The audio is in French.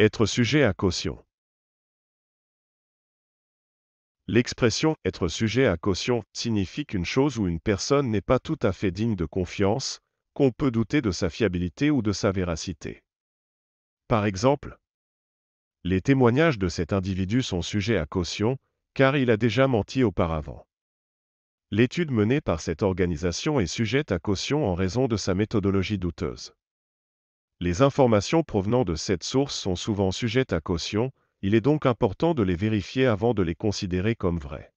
Être sujet à caution. L'expression être sujet à caution signifie qu'une chose ou une personne n'est pas tout à fait digne de confiance, qu'on peut douter de sa fiabilité ou de sa véracité. Par exemple, les témoignages de cet individu sont sujets à caution, car il a déjà menti auparavant. L'étude menée par cette organisation est sujette à caution en raison de sa méthodologie douteuse. Les informations provenant de cette source sont souvent sujettes à caution, il est donc important de les vérifier avant de les considérer comme vraies.